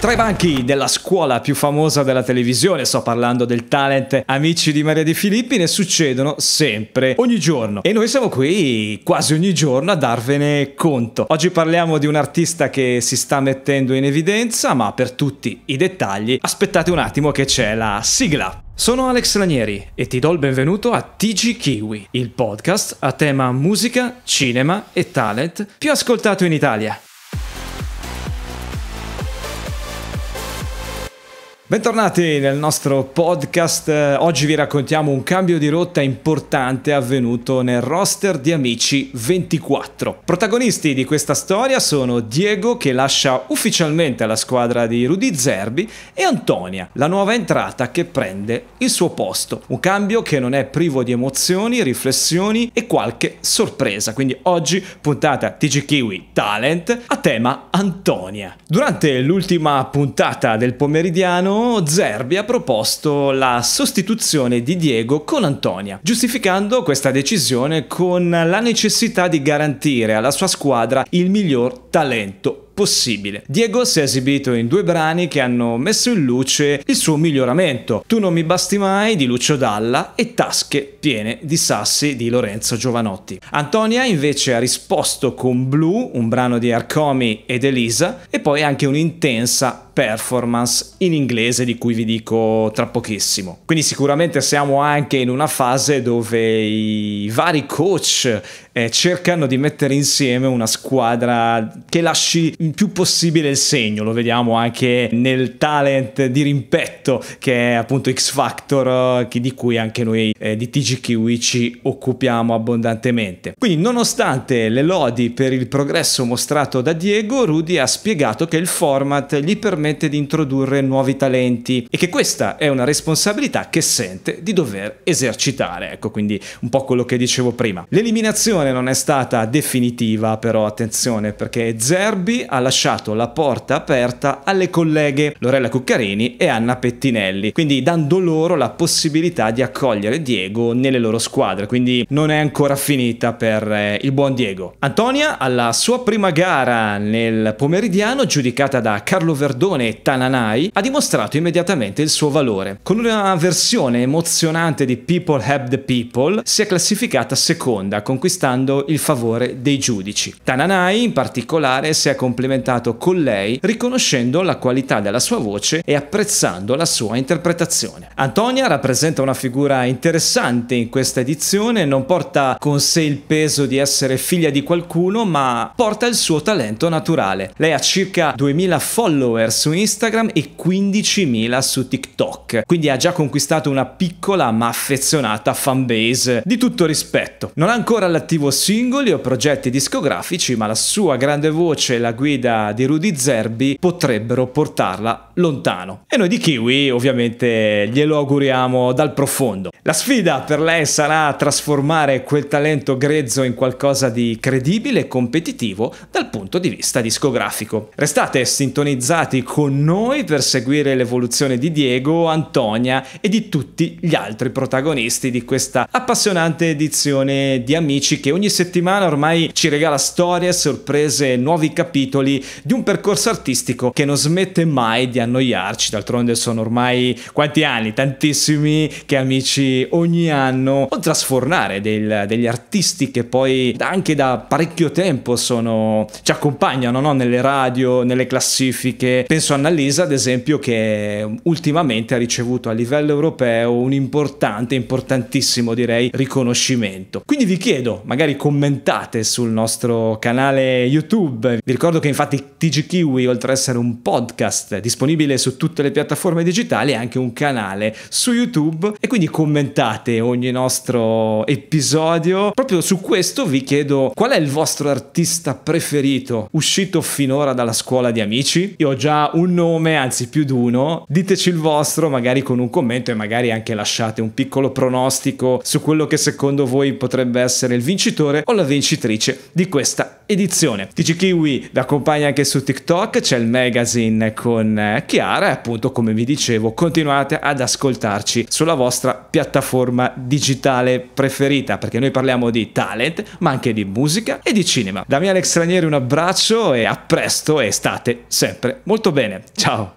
Tra i banchi della scuola più famosa della televisione, sto parlando del talent Amici di Maria De Filippi, ne succedono sempre, ogni giorno. E noi siamo qui quasi ogni giorno a darvene conto. Oggi parliamo di un artista che si sta mettendo in evidenza, ma per tutti i dettagli aspettate un attimo che c'è la sigla. Sono Alex Lanieri e ti do il benvenuto a TG Kiwi, il podcast a tema musica, cinema e talent più ascoltato in Italia. Bentornati nel nostro podcast, oggi vi raccontiamo un cambio di rotta importante avvenuto nel roster di Amici 24. Protagonisti di questa storia sono Diego che lascia ufficialmente la squadra di Rudy Zerbi e Antonia, la nuova entrata che prende il suo posto. Un cambio che non è privo di emozioni, riflessioni e qualche sorpresa, quindi oggi puntata TG Kiwi Talent a tema Antonia. Durante l'ultima puntata del pomeridiano Zerbi ha proposto la sostituzione di Diego con Antonia, giustificando questa decisione con la necessità di garantire alla sua squadra il miglior talento possibile. Diego si è esibito in due brani che hanno messo in luce il suo miglioramento. Tu non mi basti mai di Lucio Dalla e Tasche piene di sassi di Lorenzo Giovanotti. Antonia invece ha risposto con Blue, un brano di Arcomi ed Elisa, e poi anche un'intensa performance in inglese di cui vi dico tra pochissimo. Quindi sicuramente siamo anche in una fase dove i vari coach eh, cercano di mettere insieme una squadra che lasci il più possibile il segno, lo vediamo anche nel talent di rimpetto che è appunto X Factor eh, di cui anche noi eh, di TG Kiwi ci occupiamo abbondantemente. Quindi nonostante le lodi per il progresso mostrato da Diego, Rudy ha spiegato che il format gli permette permette di introdurre nuovi talenti e che questa è una responsabilità che sente di dover esercitare. Ecco, quindi un po' quello che dicevo prima. L'eliminazione non è stata definitiva, però attenzione, perché Zerbi ha lasciato la porta aperta alle colleghe Lorella Cuccarini e Anna Pettinelli, quindi dando loro la possibilità di accogliere Diego nelle loro squadre, quindi non è ancora finita per eh, il buon Diego. Antonia alla sua prima gara nel pomeridiano giudicata da Carlo Verdone canzone Tananai ha dimostrato immediatamente il suo valore. Con una versione emozionante di People Have the People si è classificata seconda, conquistando il favore dei giudici. Tananai in particolare si è complimentato con lei riconoscendo la qualità della sua voce e apprezzando la sua interpretazione. Antonia rappresenta una figura interessante in questa edizione, non porta con sé il peso di essere figlia di qualcuno, ma porta il suo talento naturale. Lei ha circa 2000 followers su Instagram e 15.000 su TikTok. Quindi ha già conquistato una piccola ma affezionata fanbase di tutto rispetto. Non ha ancora all'attivo singoli o progetti discografici, ma la sua grande voce e la guida di Rudy Zerbi potrebbero portarla lontano. E noi di Kiwi ovviamente glielo auguriamo dal profondo. La sfida per lei sarà trasformare quel talento grezzo in qualcosa di credibile e competitivo dal punto di vista discografico. Restate sintonizzati con noi per seguire l'evoluzione di Diego, Antonia e di tutti gli altri protagonisti di questa appassionante edizione di Amici che ogni settimana ormai ci regala storie, sorprese, e nuovi capitoli di un percorso artistico che non smette mai di andare annoiarci, d'altronde sono ormai quanti anni, tantissimi che amici ogni anno, oltre a sfornare del, degli artisti che poi anche da parecchio tempo sono, ci accompagnano no? nelle radio, nelle classifiche, penso a Annalisa ad esempio che ultimamente ha ricevuto a livello europeo un importante, importantissimo direi, riconoscimento. Quindi vi chiedo, magari commentate sul nostro canale YouTube, vi ricordo che infatti TG Kiwi oltre ad essere un podcast disponibile disponibile su tutte le piattaforme digitali e anche un canale su YouTube e quindi commentate ogni nostro episodio. Proprio su questo vi chiedo qual è il vostro artista preferito uscito finora dalla scuola di amici? Io ho già un nome, anzi più di uno. Diteci il vostro magari con un commento e magari anche lasciate un piccolo pronostico su quello che secondo voi potrebbe essere il vincitore o la vincitrice di questa edizione. TG Kiwi vi accompagna anche su TikTok, c'è il magazine con eh, chiara e appunto come vi dicevo continuate ad ascoltarci sulla vostra piattaforma digitale preferita perché noi parliamo di talent ma anche di musica e di cinema. Da me Alex Ranieri un abbraccio e a presto e state sempre molto bene. Ciao!